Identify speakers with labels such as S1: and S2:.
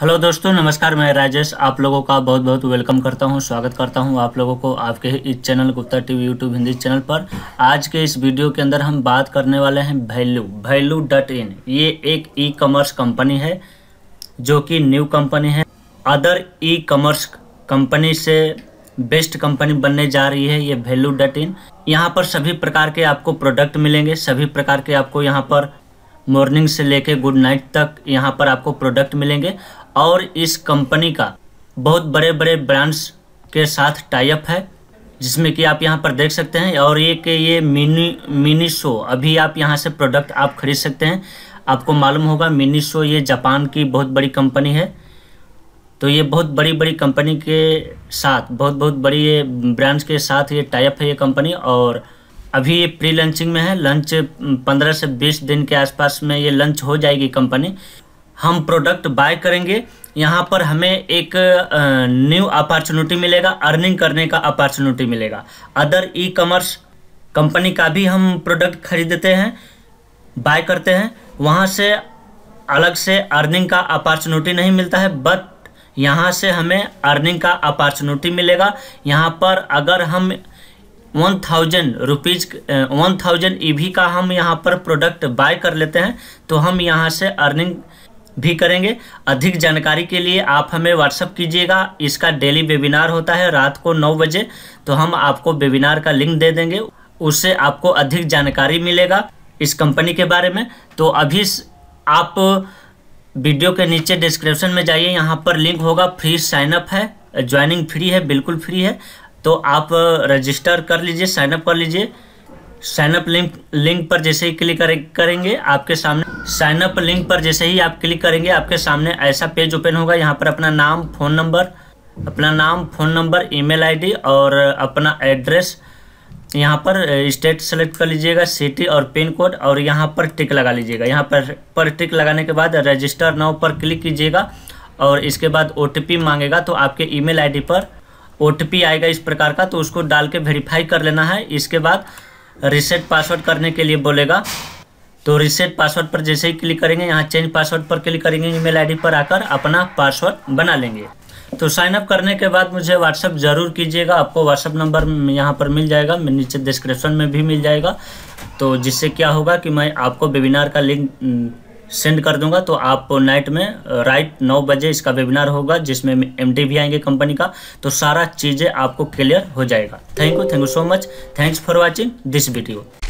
S1: hello दोस्तों नमस्कार मैं राजेश आप लोगों का बहुत बहुत वेलकम करता हूं स्वागत करता हूं आप लोगों को आपके इस channel Gupta TV YouTube Hindi channel पर आज के इस वीडियो के अंदर हम बात करने वाले हैं वैल्यू वैल्यू डॉट इन ये एक ई कॉमर्स कंपनी है जो कि न्यू कंपनी है अदर ई कॉमर्स कंपनी से बेस्ट कंपनी बनने जा रही है ये वैल्यू डॉट इन यहाँ पर सभी प्रकार के आपको प्रोडक्ट मिलेंगे सभी प्रकार के आपको यहाँ पर मॉर्निंग से लेके गुड नाइट तक यहाँ पर आपको प्रोडक्ट मिलेंगे और इस कंपनी का बहुत बड़े बड़े ब्रांड्स के साथ टाइप है जिसमें कि आप यहाँ पर देख सकते हैं और एक ये मिनी मिनी शो अभी आप यहाँ से प्रोडक्ट आप खरीद सकते हैं आपको मालूम होगा मिनी शो ये जापान की बहुत बड़ी कंपनी है तो ये बहुत बड़ी बड़ी कंपनी के साथ बहुत बहुत बड़ी ये ब्रांड्स के साथ ये टाइप है ये कंपनी और अभी ये प्री लंचिंग में है लंच पंद्रह से बीस दिन के आसपास में ये लंच हो जाएगी कंपनी हम प्रोडक्ट बाय करेंगे यहाँ पर हमें एक न्यू अपॉर्चुनिटी मिलेगा अर्निंग करने का अपॉर्चुनिटी मिलेगा अदर ई कॉमर्स कंपनी का भी हम प्रोडक्ट खरीदते हैं बाय करते हैं वहाँ से अलग से अर्निंग का अपॉर्चुनिटी नहीं मिलता है बट यहाँ से हमें अर्निंग का अपॉर्चुनिटी मिलेगा यहाँ पर अगर हम one thousand rupees one thousand ई का हम यहाँ पर प्रोडक्ट बाय कर लेते हैं तो हम यहाँ से अर्निंग भी करेंगे अधिक जानकारी के लिए आप हमें व्हाट्सअप कीजिएगा इसका डेली वेबिनार होता है रात को नौ बजे तो हम आपको वेबिनार का लिंक दे देंगे उससे आपको अधिक जानकारी मिलेगा इस कंपनी के बारे में तो अभी आप वीडियो के नीचे डिस्क्रिप्शन में जाइए यहाँ पर लिंक होगा फ्री साइनअप है ज्वाइनिंग फ्री है बिल्कुल फ्री है तो आप रजिस्टर कर लीजिए साइनअप कर लीजिए साइनअप लिंक लिंक पर जैसे ही क्लिक करेंगे आपके सामने साइनअप लिंक पर जैसे ही आप क्लिक करेंगे आपके सामने ऐसा पेज ओपन होगा यहाँ पर अपना नाम फ़ोन नंबर अपना नाम फ़ोन नंबर ईमेल आईडी और अपना एड्रेस यहाँ पर स्टेट सेलेक्ट कर लीजिएगा सिटी और पिन कोड और यहाँ पर टिक लगा लीजिएगा यहाँ पर पर टिक लगाने के बाद रजिस्टर नाउ पर क्लिक कीजिएगा और इसके बाद ओ मांगेगा तो आपके ई मेल पर ओ आएगा इस प्रकार का तो उसको डाल के वेरीफाई कर लेना है इसके बाद रिसेट पासवर्ड करने के लिए बोलेगा तो रिसेट पासवर्ड पर जैसे ही क्लिक करेंगे यहाँ चेंज पासवर्ड पर क्लिक करेंगे ईमेल आईडी पर आकर अपना पासवर्ड बना लेंगे तो साइन अप करने के बाद मुझे व्हाट्सअप जरूर कीजिएगा आपको व्हाट्सअप नंबर यहाँ पर मिल जाएगा नीचे डिस्क्रिप्शन में भी मिल जाएगा तो जिससे क्या होगा कि मैं आपको वेबिनार का लिंक सेंड कर दूंगा तो आप नाइट में राइट नौ बजे इसका वेबिनार होगा जिसमें एम भी आएंगे कंपनी का तो सारा चीज़ें आपको क्लियर हो जाएगा thank you thank you so much thanks for watching this video